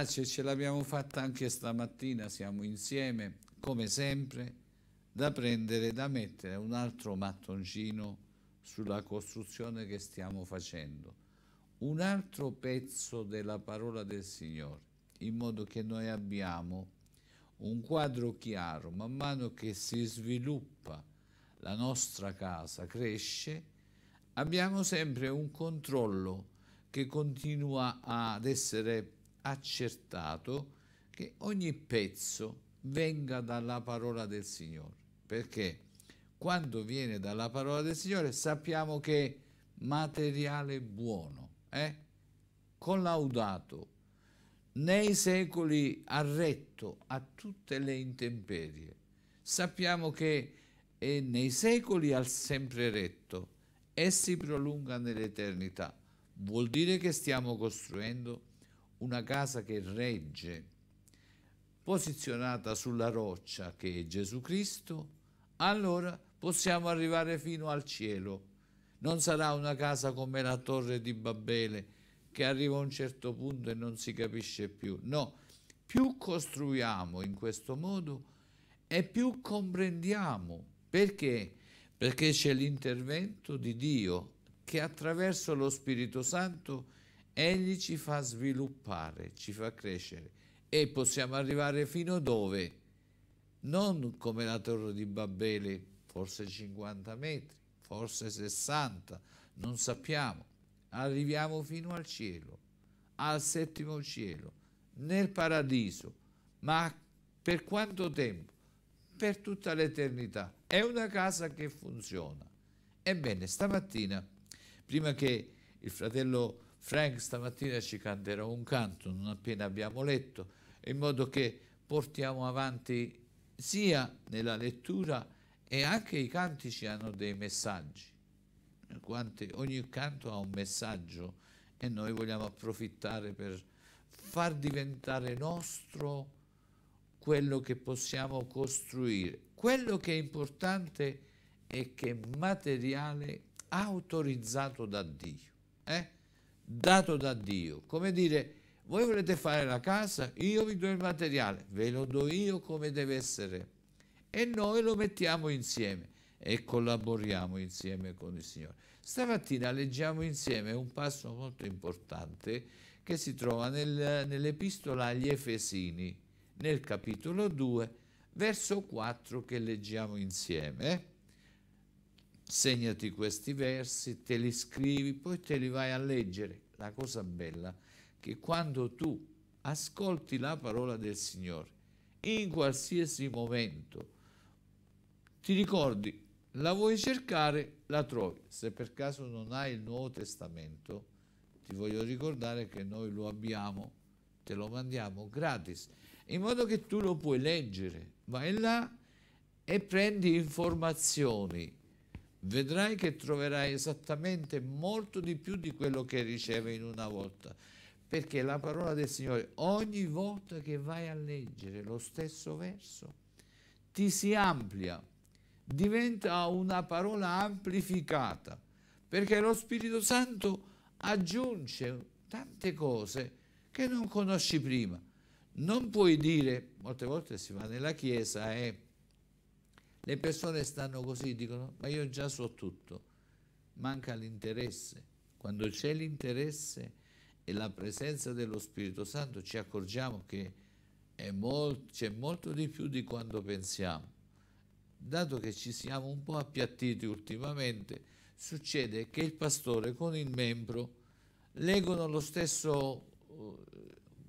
pace, ce l'abbiamo fatta anche stamattina, siamo insieme, come sempre, da prendere, da mettere un altro mattoncino sulla costruzione che stiamo facendo, un altro pezzo della parola del Signore, in modo che noi abbiamo un quadro chiaro, man mano che si sviluppa la nostra casa, cresce, abbiamo sempre un controllo che continua ad essere accertato che ogni pezzo venga dalla parola del Signore, perché quando viene dalla parola del Signore sappiamo che è materiale buono, eh? collaudato, nei secoli ha retto a tutte le intemperie. Sappiamo che è nei secoli ha sempre retto e si prolunga nell'eternità. Vuol dire che stiamo costruendo una casa che regge, posizionata sulla roccia che è Gesù Cristo, allora possiamo arrivare fino al cielo. Non sarà una casa come la torre di Babele che arriva a un certo punto e non si capisce più. No, più costruiamo in questo modo e più comprendiamo. Perché? Perché c'è l'intervento di Dio che attraverso lo Spirito Santo Egli ci fa sviluppare, ci fa crescere e possiamo arrivare fino dove? Non come la torre di Babele, forse 50 metri, forse 60, non sappiamo. Arriviamo fino al cielo, al settimo cielo, nel paradiso. Ma per quanto tempo? Per tutta l'eternità. È una casa che funziona. Ebbene, stamattina, prima che il fratello Frank stamattina ci canterà un canto non appena abbiamo letto, in modo che portiamo avanti sia nella lettura e anche i cantici hanno dei messaggi. Quanti, ogni canto ha un messaggio e noi vogliamo approfittare per far diventare nostro quello che possiamo costruire. Quello che è importante è che è materiale autorizzato da Dio. Eh? dato da Dio. Come dire, voi volete fare la casa, io vi do il materiale, ve lo do io come deve essere. E noi lo mettiamo insieme e collaboriamo insieme con il Signore. Stamattina leggiamo insieme un passo molto importante che si trova nel, nell'epistola agli Efesini, nel capitolo 2, verso 4 che leggiamo insieme. Eh? segnati questi versi, te li scrivi, poi te li vai a leggere. La cosa bella è che quando tu ascolti la parola del Signore, in qualsiasi momento, ti ricordi, la vuoi cercare, la trovi. Se per caso non hai il Nuovo Testamento, ti voglio ricordare che noi lo abbiamo, te lo mandiamo gratis, in modo che tu lo puoi leggere. Vai là e prendi informazioni vedrai che troverai esattamente molto di più di quello che riceve in una volta. Perché la parola del Signore, ogni volta che vai a leggere lo stesso verso, ti si amplia, diventa una parola amplificata, perché lo Spirito Santo aggiunge tante cose che non conosci prima. Non puoi dire, molte volte si va nella chiesa e... Eh, le persone stanno così, dicono, ma io già so tutto. Manca l'interesse. Quando c'è l'interesse e la presenza dello Spirito Santo ci accorgiamo che c'è molto, molto di più di quanto pensiamo. Dato che ci siamo un po' appiattiti ultimamente, succede che il pastore con il membro leggono lo stesso eh,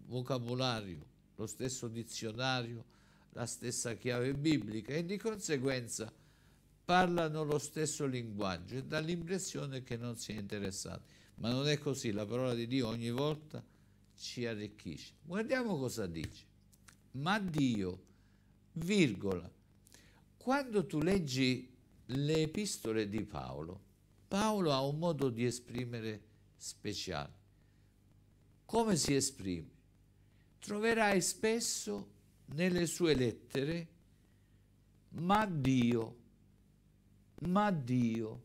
vocabolario, lo stesso dizionario, la stessa chiave biblica e di conseguenza parlano lo stesso linguaggio e dà l'impressione che non sia interessati. Ma non è così, la parola di Dio ogni volta ci arricchisce. Guardiamo cosa dice. Ma Dio, virgola, quando tu leggi le epistole di Paolo, Paolo ha un modo di esprimere speciale. Come si esprime? Troverai spesso nelle sue lettere, ma Dio, ma Dio,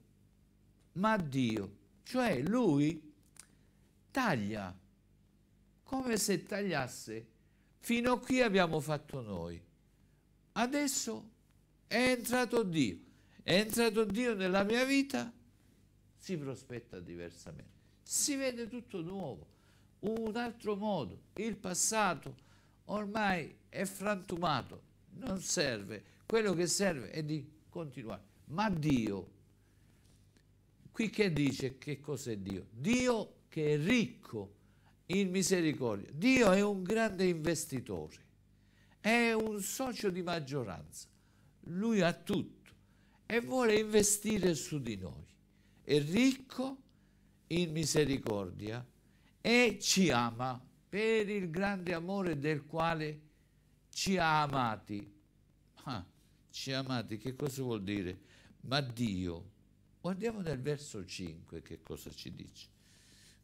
ma Dio. Cioè lui taglia, come se tagliasse. Fino a qui abbiamo fatto noi. Adesso è entrato Dio. È entrato Dio nella mia vita, si prospetta diversamente. Si vede tutto nuovo, un altro modo. Il passato ormai è frantumato, non serve. Quello che serve è di continuare. Ma Dio, qui che dice che cos'è Dio? Dio che è ricco in misericordia. Dio è un grande investitore, è un socio di maggioranza. Lui ha tutto e vuole investire su di noi. È ricco in misericordia e ci ama per il grande amore del quale è ci ha amati. Ah, ci ha amati, che cosa vuol dire? Ma Dio, guardiamo nel verso 5 che cosa ci dice.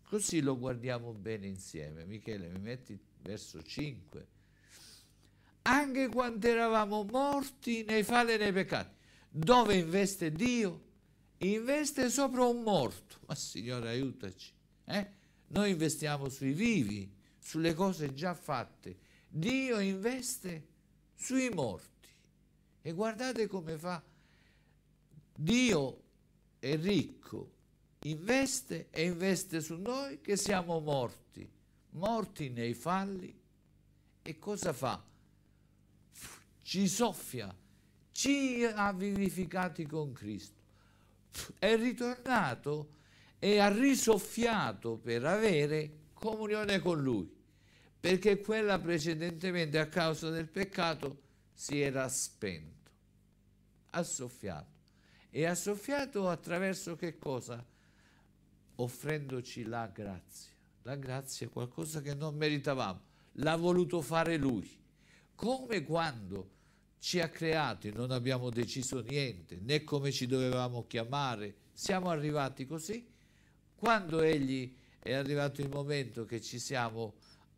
Così lo guardiamo bene insieme. Michele, mi metti verso 5. Anche quando eravamo morti nei falli e nei peccati. Dove investe Dio? Investe sopra un morto. Ma Signore, aiutaci. Eh? Noi investiamo sui vivi, sulle cose già fatte, Dio investe sui morti. E guardate come fa. Dio è ricco, investe e investe su noi che siamo morti, morti nei falli. E cosa fa? Ci soffia, ci ha vivificati con Cristo. È ritornato e ha risoffiato per avere comunione con Lui perché quella precedentemente a causa del peccato si era spento, ha soffiato. E ha soffiato attraverso che cosa? Offrendoci la grazia. La grazia è qualcosa che non meritavamo, l'ha voluto fare lui. Come quando ci ha creati, non abbiamo deciso niente, né come ci dovevamo chiamare, siamo arrivati così. Quando egli è arrivato il momento che ci siamo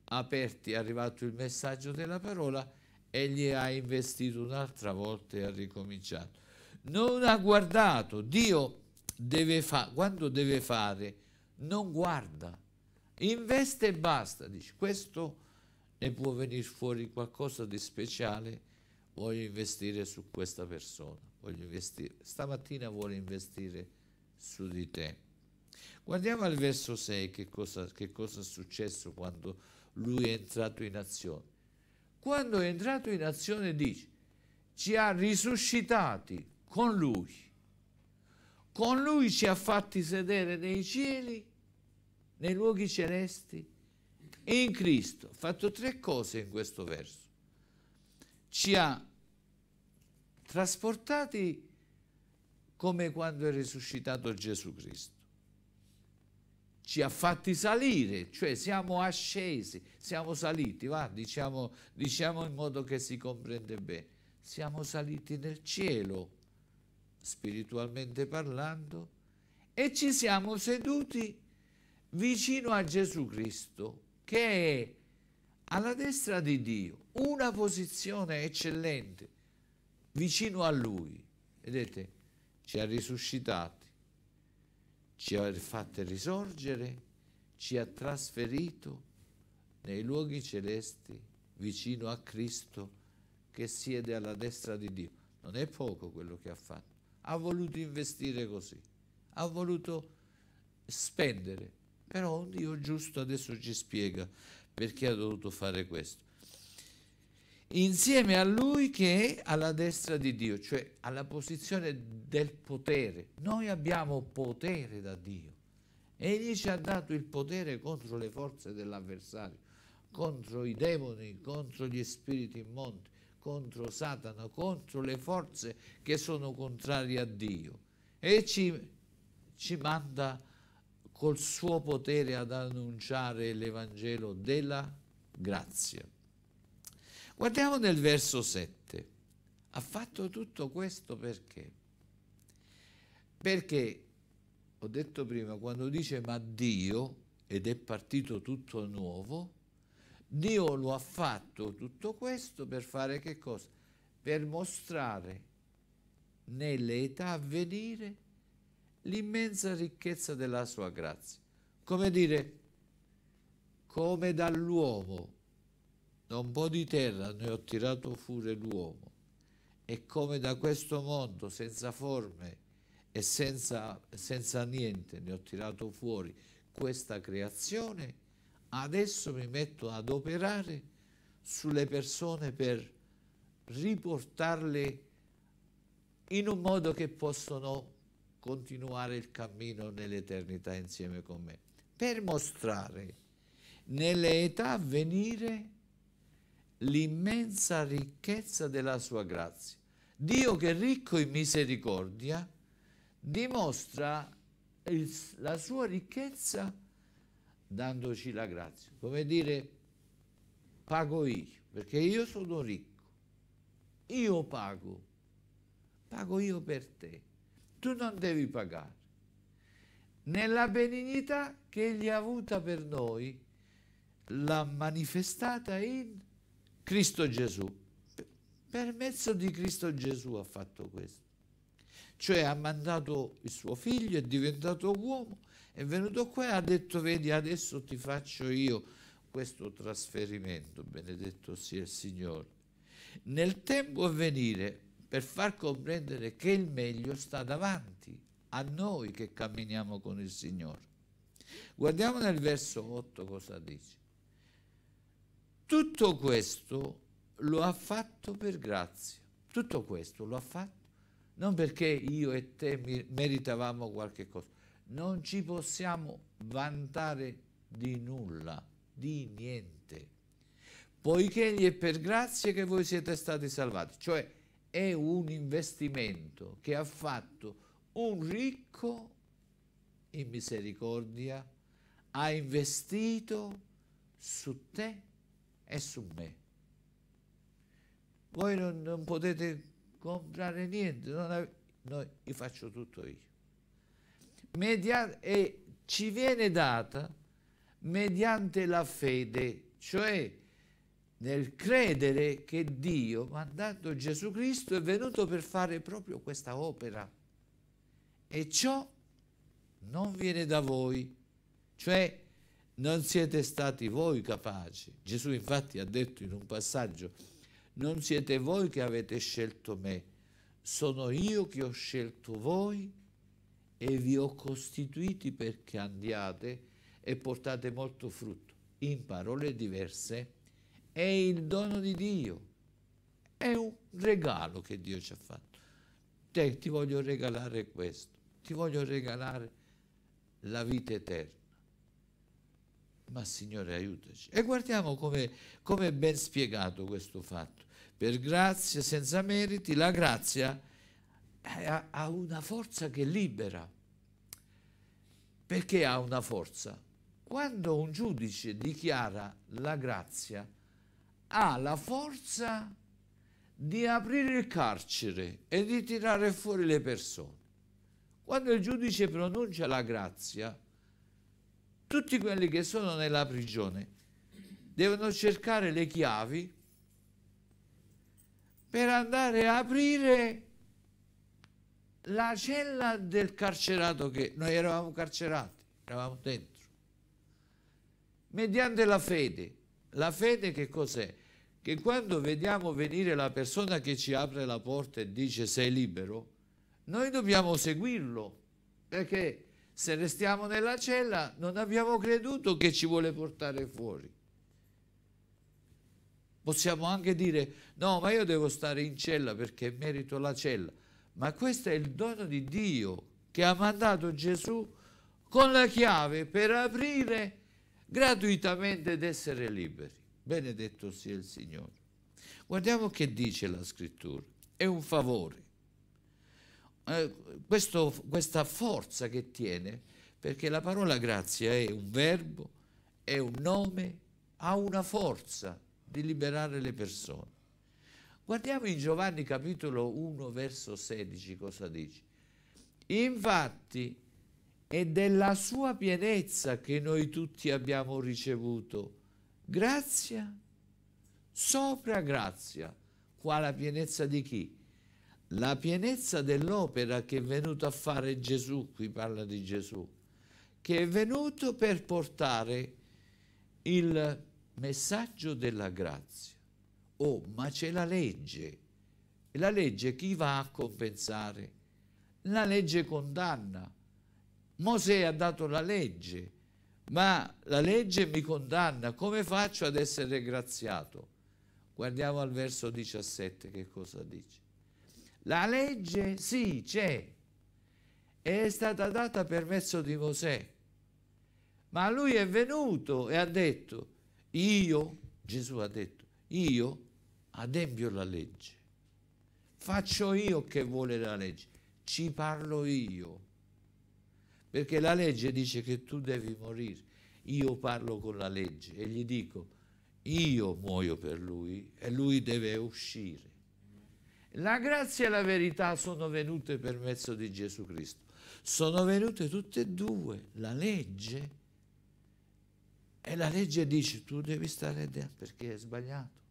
aperti è arrivato il messaggio della parola, e gli ha investito un'altra volta e ha ricominciato. Non ha guardato, Dio deve fare, quando deve fare, non guarda, investe e basta, dice questo ne può venire fuori qualcosa di speciale, voglio investire su questa persona, voglio investire, stamattina vuole investire su di te. Guardiamo al verso 6 che cosa, che cosa è successo quando lui è entrato in azione. Quando è entrato in azione dice, ci ha risuscitati con lui, con lui ci ha fatti sedere nei cieli, nei luoghi celesti, e in Cristo. Ha fatto tre cose in questo verso. Ci ha trasportati come quando è risuscitato Gesù Cristo ci ha fatti salire, cioè siamo ascesi, siamo saliti, va, diciamo, diciamo in modo che si comprende bene, siamo saliti nel cielo, spiritualmente parlando, e ci siamo seduti vicino a Gesù Cristo, che è alla destra di Dio, una posizione eccellente, vicino a Lui. Vedete, ci ha risuscitato ci ha fatto risorgere, ci ha trasferito nei luoghi celesti vicino a Cristo che siede alla destra di Dio. Non è poco quello che ha fatto. Ha voluto investire così, ha voluto spendere. Però un Dio giusto adesso ci spiega perché ha dovuto fare questo insieme a lui che è alla destra di Dio, cioè alla posizione del potere. Noi abbiamo potere da Dio. Egli ci ha dato il potere contro le forze dell'avversario, contro i demoni, contro gli spiriti immondi, contro Satana, contro le forze che sono contrarie a Dio. E ci, ci manda col suo potere ad annunciare l'Evangelo della grazia. Guardiamo nel verso 7. Ha fatto tutto questo perché? Perché, ho detto prima, quando dice ma Dio, ed è partito tutto nuovo, Dio lo ha fatto tutto questo per fare che cosa? Per mostrare nelle età a venire l'immensa ricchezza della sua grazia. Come dire, come dall'uomo da un po' di terra ne ho tirato fuori l'uomo e come da questo mondo senza forme e senza, senza niente ne ho tirato fuori questa creazione, adesso mi metto ad operare sulle persone per riportarle in un modo che possono continuare il cammino nell'eternità insieme con me, per mostrare nelle età a venire l'immensa ricchezza della sua grazia. Dio che è ricco in misericordia dimostra il, la sua ricchezza dandoci la grazia. Come dire, pago io, perché io sono ricco, io pago, pago io per te, tu non devi pagare. Nella benignità che Egli ha avuta per noi, l'ha manifestata in Cristo Gesù. Per mezzo di Cristo Gesù ha fatto questo. Cioè ha mandato il suo figlio, è diventato uomo, è venuto qua e ha detto, vedi, adesso ti faccio io questo trasferimento, benedetto sia il Signore. Nel tempo a venire, per far comprendere che il meglio sta davanti a noi che camminiamo con il Signore. Guardiamo nel verso 8 cosa dice. Tutto questo lo ha fatto per grazia, tutto questo lo ha fatto non perché io e te meritavamo qualche cosa, non ci possiamo vantare di nulla, di niente, poiché gli è per grazia che voi siete stati salvati, cioè è un investimento che ha fatto un ricco in misericordia, ha investito su te è su me. Voi non, non potete comprare niente, ave- no, io faccio tutto io. Media- e ci viene data mediante la fede, cioè nel credere che Dio, mandando Gesù Cristo, è venuto per fare proprio questa opera. E ciò non viene da voi, cioè non siete stati voi capaci. Gesù infatti ha detto in un passaggio, non siete voi che avete scelto me, sono io che ho scelto voi e vi ho costituiti perché andiate e portate molto frutto. In parole diverse, è il dono di Dio, è un regalo che Dio ci ha fatto. Te, ti voglio regalare questo, ti voglio regalare la vita eterna ma Signore aiutaci. E guardiamo come è ben spiegato questo fatto. Per grazia, senza meriti, la grazia eh, ha una forza che libera. Perché ha una forza? Quando un giudice dichiara la grazia, ha la forza di aprire il carcere e di tirare fuori le persone. Quando il giudice pronuncia la grazia, tutti quelli che sono nella prigione devono cercare le chiavi per andare a aprire la cella del carcerato che noi eravamo carcerati, eravamo dentro. Mediante la fede. La fede che cos'è? Che quando vediamo venire la persona che ci apre la porta e dice sei libero, noi dobbiamo seguirlo, perché se restiamo nella cella non abbiamo creduto che ci vuole portare fuori. Possiamo anche dire no, ma io devo stare in cella perché merito la cella. Ma questo è il dono di Dio che ha mandato Gesù con la chiave per aprire gratuitamente ed essere liberi. Benedetto sia il Signore. Guardiamo che dice la scrittura. È un favore eh, questo, questa forza che tiene, perché la parola grazia è un verbo, è un nome, ha una forza di liberare le persone. Guardiamo in Giovanni capitolo 1 verso 16 cosa dice. Infatti è della sua pienezza che noi tutti abbiamo ricevuto grazia sopra grazia, qua la pienezza di chi? la pienezza dell'opera che è venuto a fare Gesù, qui parla di Gesù, che è venuto per portare il messaggio della grazia. Oh, ma c'è la legge. E la legge chi va a compensare? La legge condanna. Mosè ha dato la legge, ma la legge mi condanna. Come faccio ad essere graziato? Guardiamo al verso 17 che cosa dice. La legge sì c'è, è stata data per mezzo di Mosè, ma lui è venuto e ha detto, io, Gesù ha detto, io adempio la legge, faccio io che vuole la legge, ci parlo io, perché la legge dice che tu devi morire, io parlo con la legge e gli dico, io muoio per lui e lui deve uscire. La grazia e la verità sono venute per mezzo di Gesù Cristo. Sono venute tutte e due, la legge. E la legge dice tu devi stare dentro perché è sbagliato.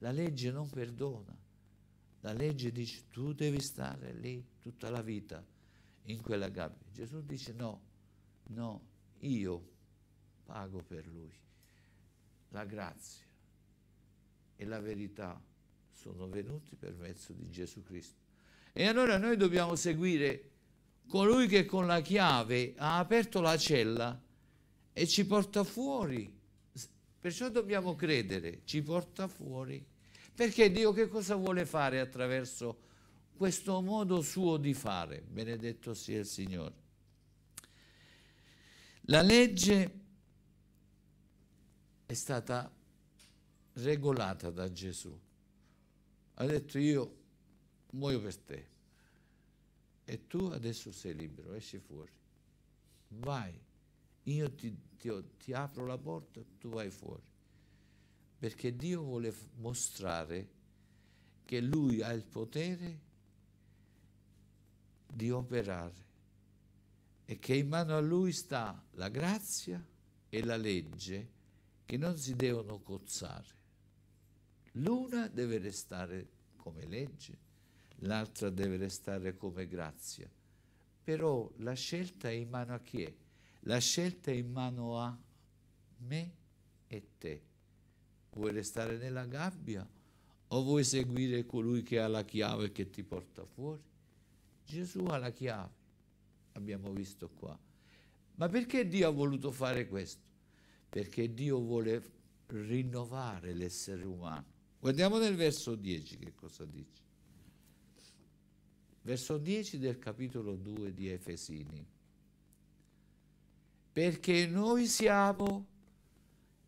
La legge non perdona. La legge dice tu devi stare lì tutta la vita in quella gabbia. Gesù dice no, no, io pago per lui. La grazia e la verità sono venuti per mezzo di Gesù Cristo. E allora noi dobbiamo seguire colui che con la chiave ha aperto la cella e ci porta fuori. Perciò dobbiamo credere, ci porta fuori. Perché Dio che cosa vuole fare attraverso questo modo suo di fare? Benedetto sia il Signore. La legge è stata regolata da Gesù ha detto io muoio per te e tu adesso sei libero, esci fuori, vai, io ti, ti, ti apro la porta, tu vai fuori, perché Dio vuole mostrare che Lui ha il potere di operare e che in mano a Lui sta la grazia e la legge che non si devono cozzare. L'una deve restare come legge, l'altra deve restare come grazia. Però la scelta è in mano a chi è? La scelta è in mano a me e te. Vuoi restare nella gabbia o vuoi seguire colui che ha la chiave che ti porta fuori? Gesù ha la chiave, abbiamo visto qua. Ma perché Dio ha voluto fare questo? Perché Dio vuole rinnovare l'essere umano Guardiamo nel verso 10 che cosa dice. Verso 10 del capitolo 2 di Efesini. Perché noi siamo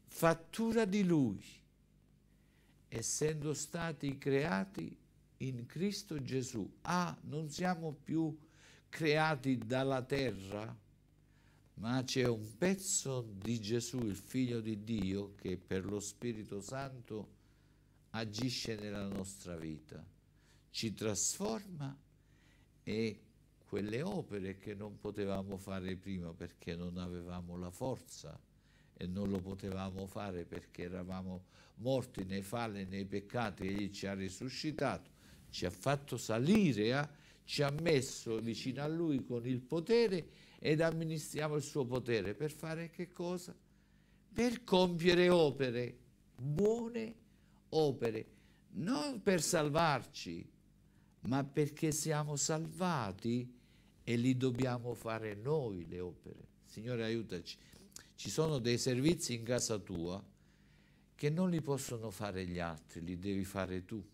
fattura di Lui, essendo stati creati in Cristo Gesù. Ah, non siamo più creati dalla terra, ma c'è un pezzo di Gesù, il Figlio di Dio, che per lo Spirito Santo agisce nella nostra vita, ci trasforma e quelle opere che non potevamo fare prima perché non avevamo la forza e non lo potevamo fare perché eravamo morti nei falli, nei peccati, egli ci ha risuscitato, ci ha fatto salire, a, eh? ci ha messo vicino a lui con il potere ed amministriamo il suo potere per fare che cosa? Per compiere opere buone opere, non per salvarci, ma perché siamo salvati e li dobbiamo fare noi le opere. Signore aiutaci. Ci sono dei servizi in casa tua che non li possono fare gli altri, li devi fare tu.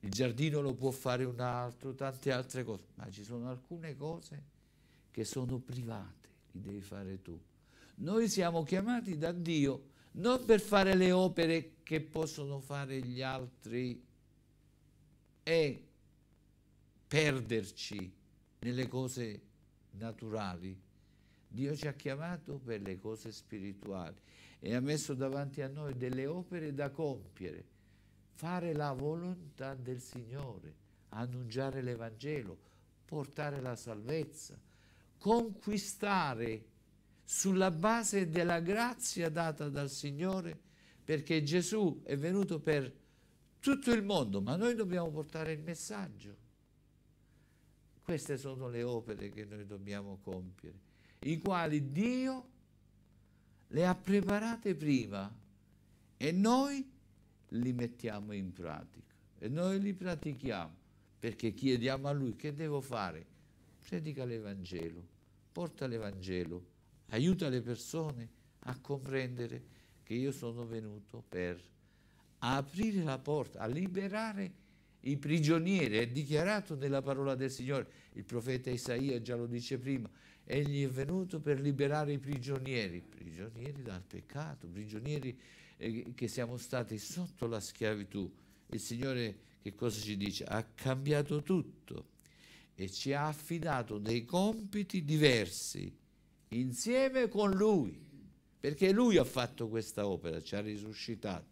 Il giardino lo può fare un altro, tante altre cose, ma ci sono alcune cose che sono private, li devi fare tu. Noi siamo chiamati da Dio non per fare le opere che possono fare gli altri e perderci nelle cose naturali. Dio ci ha chiamato per le cose spirituali e ha messo davanti a noi delle opere da compiere, fare la volontà del Signore, annunciare l'Evangelo, portare la salvezza, conquistare sulla base della grazia data dal Signore, perché Gesù è venuto per tutto il mondo, ma noi dobbiamo portare il messaggio. Queste sono le opere che noi dobbiamo compiere, i quali Dio le ha preparate prima e noi li mettiamo in pratica e noi li pratichiamo perché chiediamo a Lui che devo fare? Predica l'Evangelo, porta l'Evangelo, aiuta le persone a comprendere che io sono venuto per aprire la porta, a liberare i prigionieri, è dichiarato nella parola del Signore, il profeta Isaia già lo dice prima, egli è venuto per liberare i prigionieri, prigionieri dal peccato, prigionieri eh, che siamo stati sotto la schiavitù. Il Signore che cosa ci dice? Ha cambiato tutto e ci ha affidato dei compiti diversi insieme con Lui, perché Lui ha fatto questa opera, ci ha risuscitati,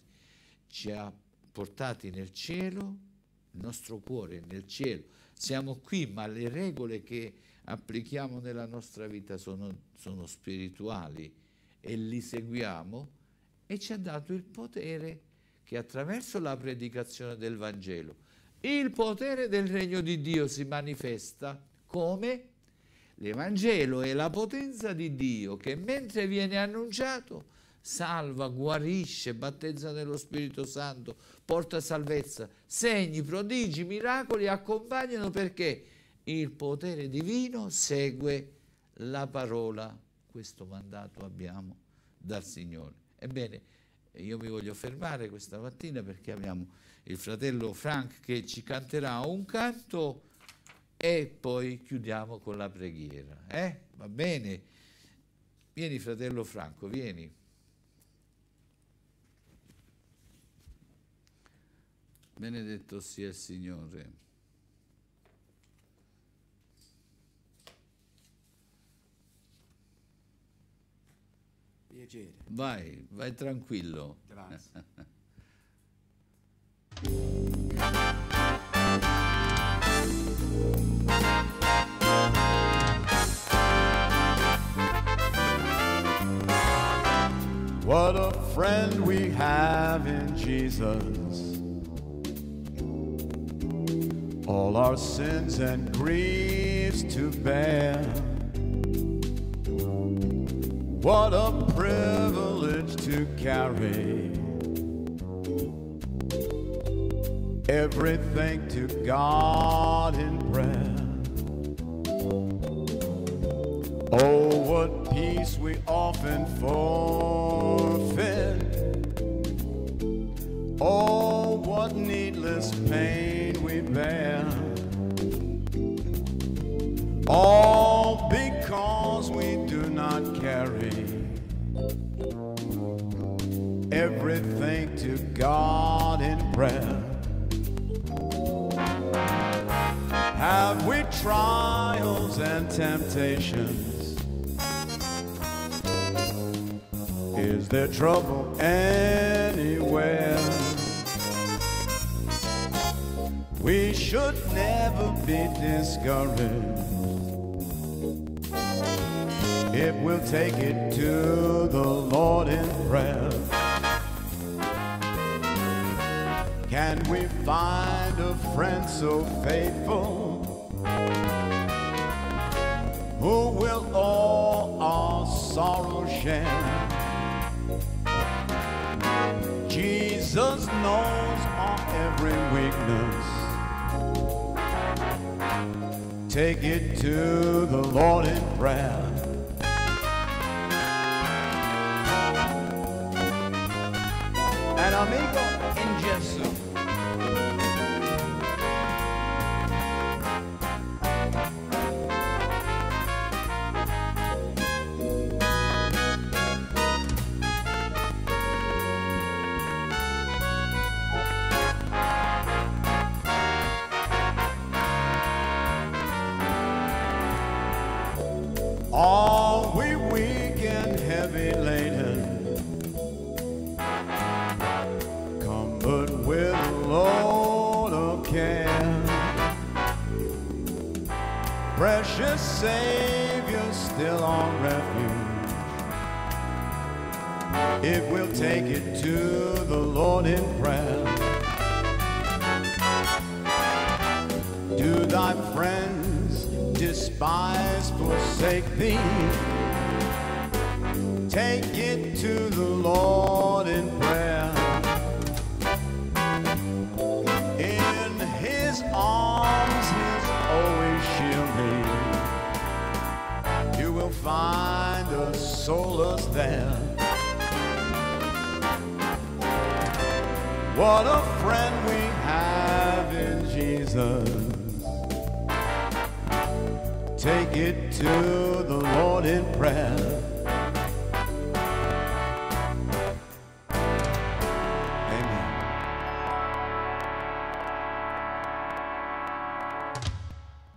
ci ha portati nel cielo, il nostro cuore nel cielo, siamo qui, ma le regole che applichiamo nella nostra vita sono, sono spirituali e li seguiamo e ci ha dato il potere che attraverso la predicazione del Vangelo il potere del regno di Dio si manifesta come L'Evangelo è la potenza di Dio che mentre viene annunciato salva, guarisce, battezza nello Spirito Santo, porta salvezza. Segni, prodigi, miracoli accompagnano perché il potere divino segue la parola. Questo mandato abbiamo dal Signore. Ebbene, io mi voglio fermare questa mattina perché abbiamo il fratello Frank che ci canterà un canto e poi chiudiamo con la preghiera. Eh? Va bene? Vieni fratello Franco, vieni. Benedetto sia il Signore. Piacere. Vai, vai tranquillo. Grazie. friend we have in Jesus. All our sins and griefs to bear. What a privilege to carry everything to God in prayer. Oh, what peace we often forfeit. All because we do not carry everything to God in prayer. Have we trials and temptations? Is there trouble anywhere? We should never be discouraged if we'll take it to the Lord in prayer. Can we find a friend so faithful who will all our sorrow share? Jesus knows our every weakness. Take it to the Lord in prayer. Savior, still on refuge. If we'll take it to the Lord in prayer, do thy friends despise, forsake thee? Take it to the Lord in prayer. soulless then. What a friend we have in Jesus. Take it to the Lord in prayer. Amen.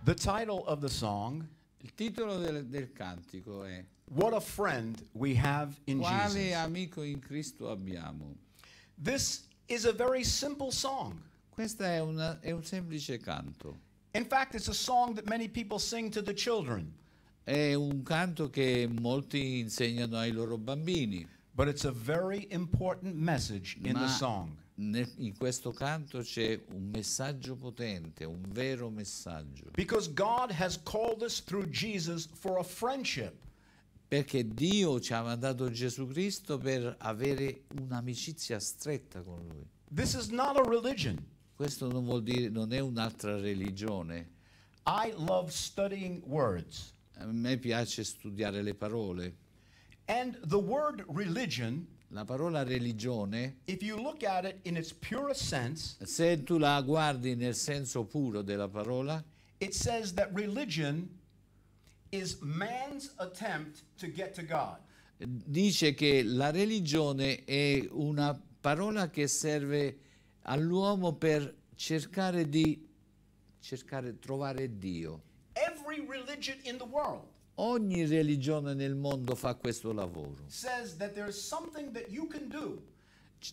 The title of the song Il titolo del, del cantico è what a friend we have in Quale Jesus. amico in Cristo abbiamo. This is a very simple song. è, una, è un semplice canto. In fact, it's a song that many people sing to the children. È un canto che molti insegnano ai loro bambini. But it's a very important message in Ma the song. in questo canto c'è un messaggio potente, un vero messaggio. Because God has called us through Jesus for a friendship. perché Dio ci ha mandato Gesù Cristo per avere un'amicizia stretta con Lui. Questo non vuol dire, non è un'altra religione. A me piace studiare le parole. Religion, la parola religione, it sense, se tu la guardi nel senso puro della parola, it says that religion is man's attempt to get to God. Dice che la religione è una parola che serve all'uomo per cercare di cercare trovare Dio. Every religion in the world Ogni religione nel mondo fa questo lavoro.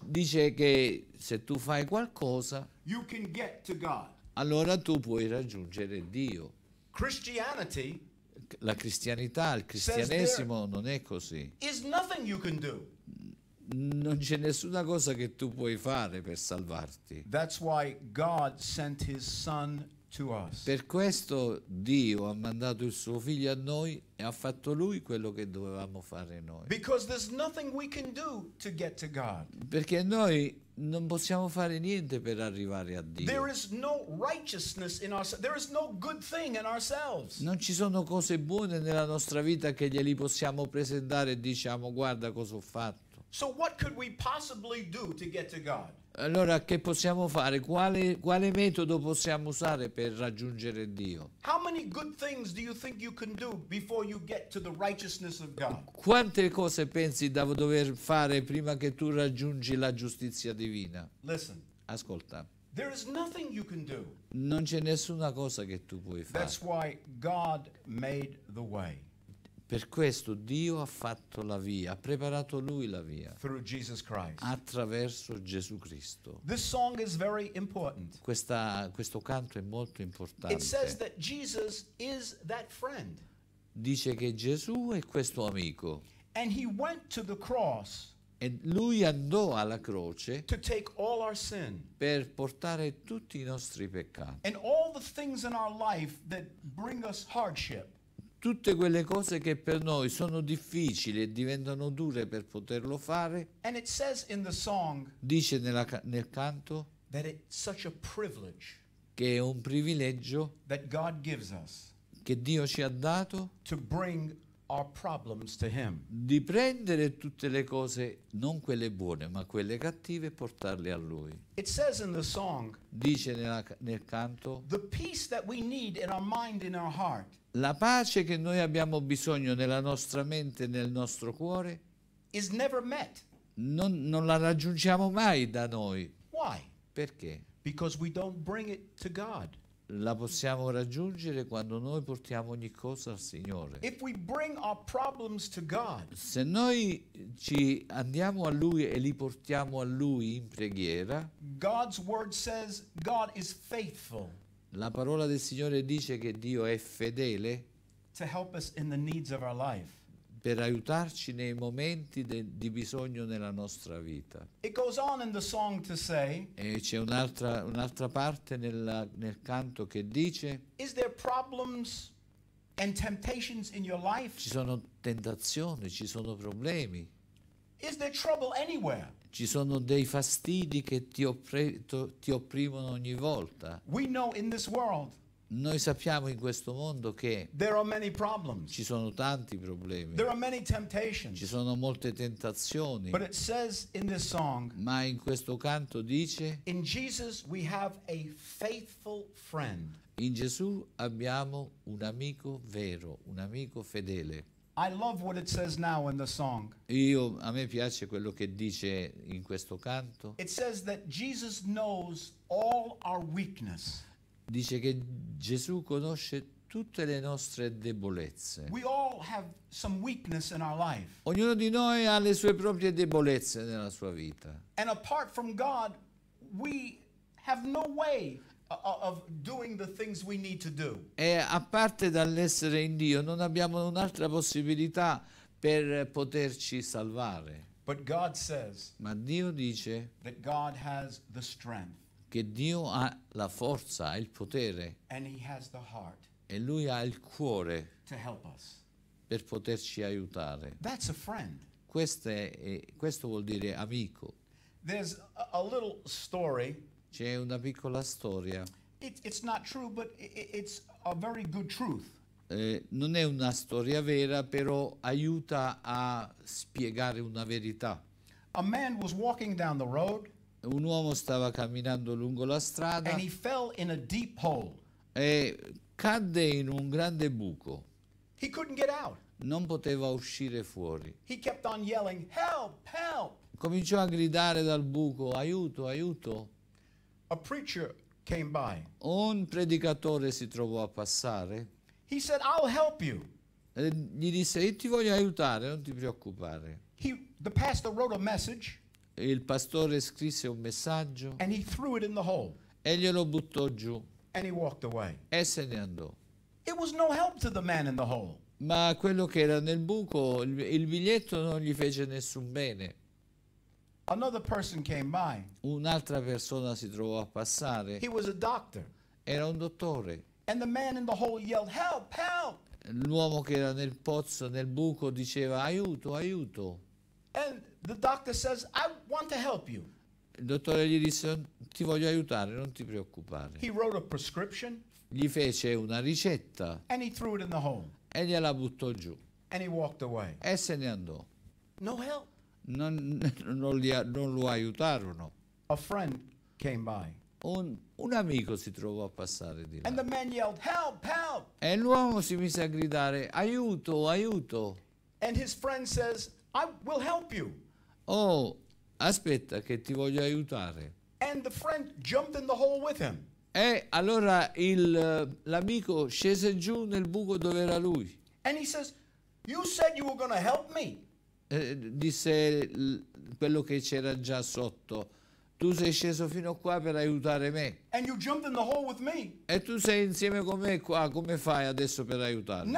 Dice che se tu fai qualcosa, allora tu puoi raggiungere Dio. Christianity la cristianità, il cristianesimo non è così. Non c'è nessuna cosa che tu puoi fare per salvarti. Per questo Dio ha mandato il suo figlio a noi e ha fatto lui quello che dovevamo fare noi. Perché noi non possiamo fare niente per arrivare a Dio. Non ci sono cose buone nella nostra vita che glieli possiamo presentare e diciamo guarda cosa ho fatto. So what could we possibly do to get to God? Allora, che possiamo fare? Quale, quale metodo possiamo usare per raggiungere Dio? Quante cose pensi da dover fare prima che tu raggiungi la giustizia divina? Listen. Ascolta. Non c'è nessuna cosa che tu puoi fare. That's why God made the way. Per questo Dio ha fatto la via, ha preparato lui la via. Attraverso Gesù Cristo. Questa, questo canto è molto importante. Dice che Gesù è questo amico. E lui andò alla croce per portare tutti i nostri peccati. E tutte le cose nella nostra vita che ci portano hardship tutte quelle cose che per noi sono difficili e diventano dure per poterlo fare. Song, dice nella, nel canto che è un privilegio che Dio ci ha dato to bring di prendere tutte le cose, non quelle buone, ma quelle cattive, e portarle a Lui. Song, dice nella, nel canto, heart, la pace che noi abbiamo bisogno nella nostra mente e nel nostro cuore non, non, la raggiungiamo mai da noi. Why? Perché? Because we don't bring it to God la possiamo raggiungere quando noi portiamo ogni cosa al Signore. God, Se noi ci andiamo a Lui e li portiamo a Lui in preghiera, La parola del Signore dice che Dio è fedele per aiutarci nei momenti de, di bisogno nella nostra vita. Say, e c'è un'altra, un'altra parte nella, nel canto che dice, Ci sono tentazioni, ci sono problemi. Ci sono dei fastidi che ti, oppre, ti opprimono ogni volta. We know in this world noi sappiamo in questo mondo che ci sono tanti problemi, ci sono molte tentazioni, in song, ma in questo canto dice, in Jesus we have a faithful friend. In Gesù abbiamo un amico vero, un amico fedele. Io, a me piace quello che dice in questo canto. It says that Jesus knows all our weakness dice che Gesù conosce tutte le nostre debolezze. Ognuno di noi ha le sue proprie debolezze nella sua vita. God, no e a parte dall'essere in Dio, non abbiamo un'altra possibilità per poterci salvare. Says, Ma Dio dice God che Dio ha la forza, il potere e Lui ha il cuore per poterci aiutare. Questo, è, eh, questo vuol dire amico. C'è una piccola storia. It, true, it, eh, non è una storia vera, però aiuta a spiegare una verità. A man was walking down the road un uomo stava camminando lungo la strada e cadde in un grande buco. Non poteva uscire fuori. Yelling, help, help. Cominciò a gridare dal buco, aiuto, aiuto. Un predicatore si trovò a passare. Said, gli disse, io ti voglio aiutare, non ti preoccupare. He, the pastor wrote a message il pastore scrisse un messaggio and he threw it in the hole. e glielo buttò giù and he walked away. e se ne andò. It was no help to the man in the hole. Ma quello che era nel buco, il, il biglietto non gli fece nessun bene. Another person came by. Un'altra persona si trovò a passare. He was a doctor. Era un dottore. And the man in the hole yelled, help, help. L'uomo che era nel pozzo, nel buco, diceva aiuto, aiuto. And The doctor says, I want to help you. Il dottore gli disse, ti voglio aiutare, non ti preoccupare. He wrote a prescription. Gli fece una ricetta. And he threw it in the home. E gliela buttò giù. And he walked away. E se ne andò. No help. Non, non, li, non lo aiutarono. A friend came by. Un, un, amico si trovò a passare di là. Yelled, help, help! E l'uomo si mise a gridare, aiuto, aiuto. Says, Oh, aspetta che ti voglio aiutare. And the friend jumped in the hole with him. E allora l'amico scese giù nel buco dove era lui. And he says, you said you were going to help me. Eh, disse quello che c'era già sotto. Tu sei sceso fino qua per aiutare me. me. E tu sei insieme con me qua, come fai adesso per aiutarmi?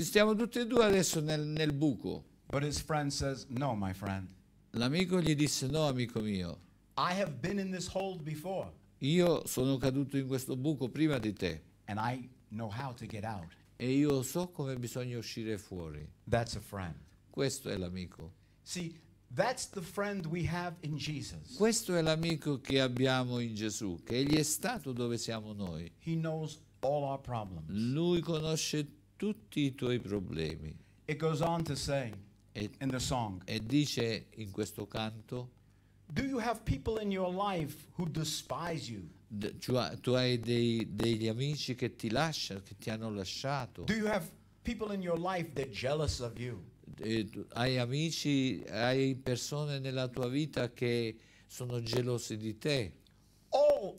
Stiamo tutti e due adesso nel, nel buco. But his friend says, "No, my friend." L'amico gli disse: "No, amico mio." I have been in this hole before. Io sono caduto in questo buco prima di te. And I know how to get out. E io so come bisogna uscire fuori. That's a friend. Questo è l'amico. See, that's the friend we have in Jesus. Questo è l'amico che abbiamo in Gesù, che egli è stato dove siamo noi. He knows all our problems. Lui conosce tutti i tuoi problemi. It goes on to say e, e dice in questo canto, Do you have people in your life who despise you? Cioè, tu hai dei, degli amici che ti lasciano, che ti hanno lasciato. Do you have people in your life that jealous of you? hai amici, hai persone nella tua vita che sono gelosi di te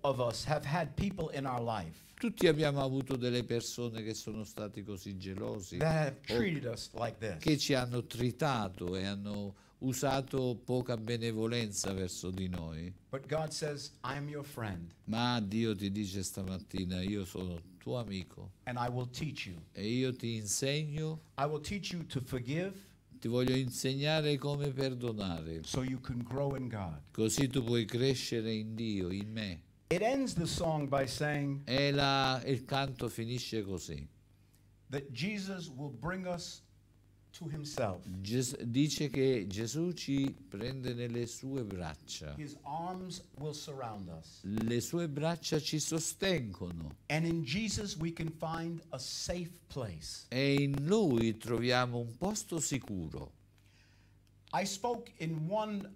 of us have had people in our life tutti abbiamo avuto delle persone che sono stati così gelosi like che ci hanno tritato e hanno usato poca benevolenza verso di noi says, ma Dio ti dice stamattina io sono tuo amico e io ti insegno ti voglio insegnare come perdonare so così tu puoi crescere in Dio in me Saying, e la, il canto finisce così. Ges dice che Gesù ci prende nelle sue braccia. Le sue braccia ci sostengono. In e in lui troviamo un posto sicuro. I spoke in one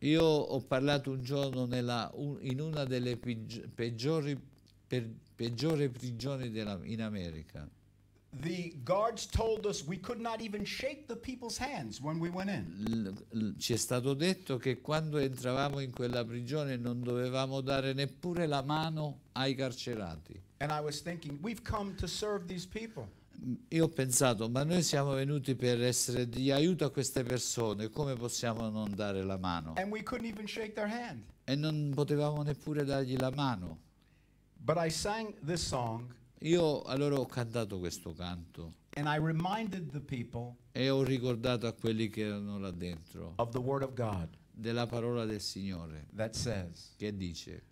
io ho parlato un giorno nella, in una delle peggiori, per, peggiori prigioni della, in America. The guards told us we could not even shake the people's hands when we went in. Ci è stato detto che quando entravamo in quella prigione non dovevamo dare neppure la mano ai carcerati. And I was thinking, we've come to serve these people io ho pensato, ma noi siamo venuti per essere di aiuto a queste persone, come possiamo non dare la mano? E non potevamo neppure dargli la mano. Io allora ho cantato questo canto. e ho ricordato a quelli che erano là dentro della parola del Signore says, che dice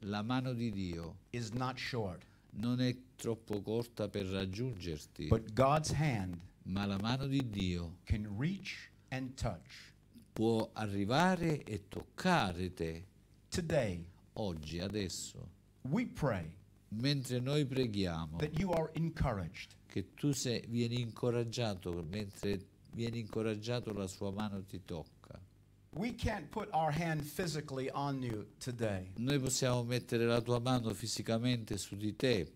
la mano di Dio is not short non è troppo corta per raggiungerti. Ma la mano di Dio può arrivare e toccare te. Today, oggi, adesso. mentre noi preghiamo che tu sei, vieni incoraggiato mentre vieni incoraggiato la sua mano ti tocca. We can't put our hand physically on you today. Noi possiamo mettere la tua mano fisicamente su di te.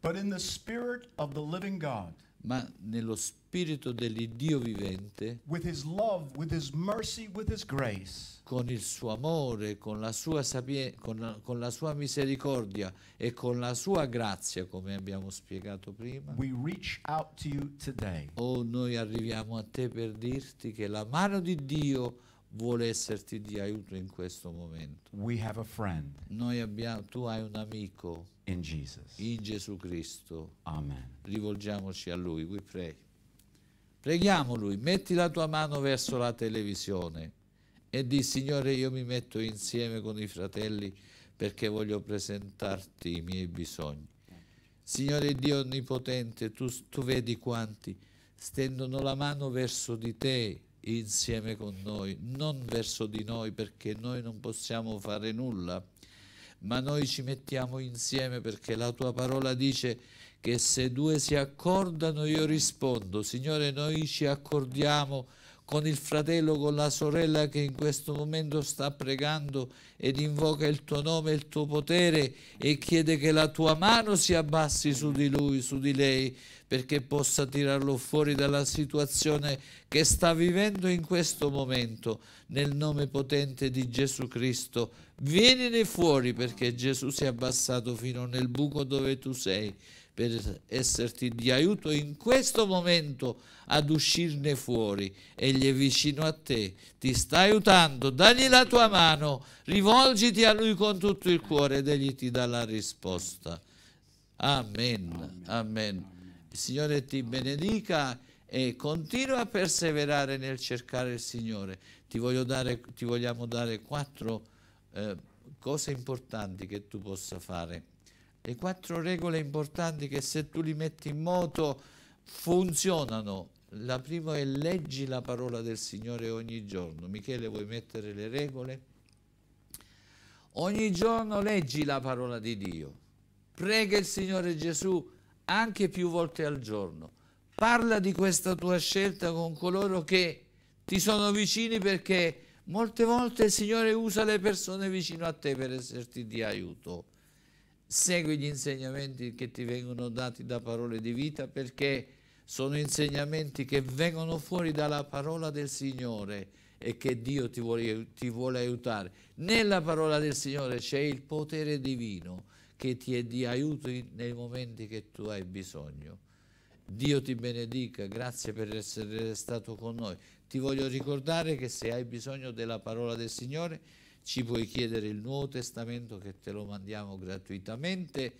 But in the spirit of the living God. Ma nello spirito dell'Iddio vivente. With his love, with his mercy, with his grace. Con il suo amore, con la sua sapie, con la, con la sua misericordia e con la sua grazia, come abbiamo spiegato prima. We reach out to you today. Oh, noi arriviamo a te per dirti che la mano di Dio vuole esserti di aiuto in questo momento. Abbiamo, tu hai un amico in, in Gesù Cristo. Amen. Rivolgiamoci a Lui, we pray. Preghiamo Lui, metti la tua mano verso la televisione e di Signore io mi metto insieme con i fratelli perché voglio presentarti i miei bisogni. Signore Dio Onnipotente, tu, tu vedi quanti stendono la mano verso di te insieme con noi, non verso di noi perché noi non possiamo fare nulla, ma noi ci mettiamo insieme perché la tua parola dice che se due si accordano io rispondo, Signore noi ci accordiamo con il fratello, con la sorella che in questo momento sta pregando ed invoca il tuo nome, il tuo potere e chiede che la tua mano si abbassi su di lui, su di lei, perché possa tirarlo fuori dalla situazione che sta vivendo in questo momento, nel nome potente di Gesù Cristo. Vienine fuori perché Gesù si è abbassato fino nel buco dove tu sei per esserti di aiuto in questo momento ad uscirne fuori. Egli è vicino a te, ti sta aiutando, dagli la tua mano, rivolgiti a lui con tutto il cuore ed egli ti dà la risposta. Amen, amen. Il Signore ti benedica e continua a perseverare nel cercare il Signore. Ti, dare, ti vogliamo dare quattro eh, cose importanti che tu possa fare le quattro regole importanti che se tu li metti in moto funzionano. La prima è leggi la parola del Signore ogni giorno. Michele, vuoi mettere le regole? Ogni giorno leggi la parola di Dio. Prega il Signore Gesù anche più volte al giorno. Parla di questa tua scelta con coloro che ti sono vicini perché molte volte il Signore usa le persone vicino a te per esserti di aiuto segui gli insegnamenti che ti vengono dati da parole di vita perché sono insegnamenti che vengono fuori dalla parola del Signore e che Dio ti vuole, ti vuole aiutare. Nella parola del Signore c'è il potere divino che ti è di aiuto nei momenti che tu hai bisogno. Dio ti benedica, grazie per essere stato con noi. Ti voglio ricordare che se hai bisogno della parola del Signore, ci puoi chiedere il Nuovo Testamento che te lo mandiamo gratuitamente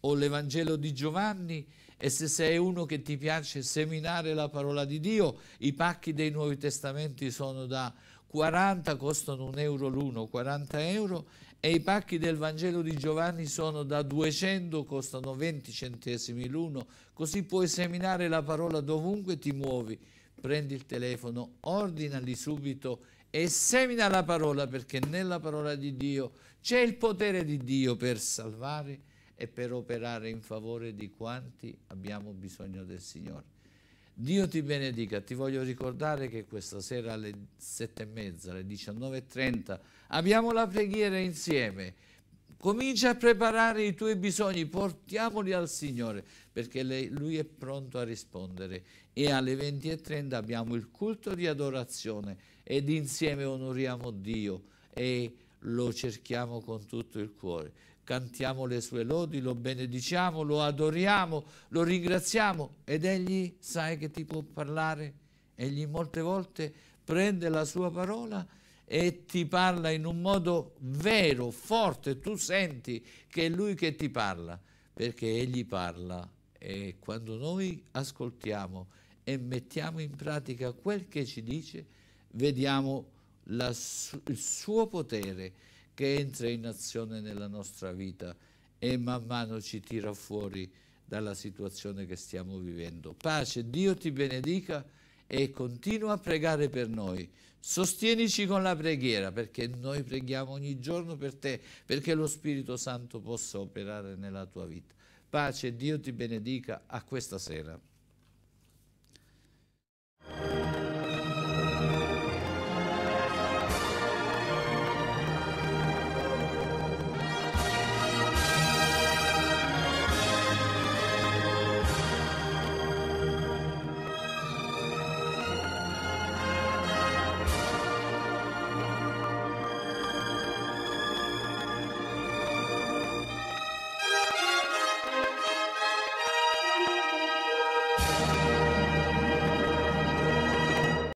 o l'Evangelo di Giovanni e se sei uno che ti piace seminare la parola di Dio, i pacchi dei Nuovi Testamenti sono da 40, costano un euro l'uno, 40 euro e i pacchi del Vangelo di Giovanni sono da 200, costano 20 centesimi l'uno, così puoi seminare la parola dovunque ti muovi. Prendi il telefono, ordinali subito e semina la parola perché nella parola di Dio c'è il potere di Dio per salvare e per operare in favore di quanti abbiamo bisogno del Signore. Dio ti benedica, ti voglio ricordare che questa sera alle sette e mezza, alle 19.30 abbiamo la preghiera insieme. Comincia a preparare i tuoi bisogni, portiamoli al Signore perché Lui è pronto a rispondere. E alle 20.30 abbiamo il culto di adorazione ed insieme onoriamo Dio e lo cerchiamo con tutto il cuore. Cantiamo le sue lodi, lo benediciamo, lo adoriamo, lo ringraziamo ed egli sai che ti può parlare. Egli molte volte prende la sua parola e ti parla in un modo vero, forte, tu senti che è lui che ti parla, perché egli parla e quando noi ascoltiamo e mettiamo in pratica quel che ci dice, vediamo la, il suo potere che entra in azione nella nostra vita e man mano ci tira fuori dalla situazione che stiamo vivendo. Pace, Dio ti benedica e continua a pregare per noi. Sostienici con la preghiera perché noi preghiamo ogni giorno per te, perché lo Spirito Santo possa operare nella tua vita. Pace, Dio ti benedica a questa sera.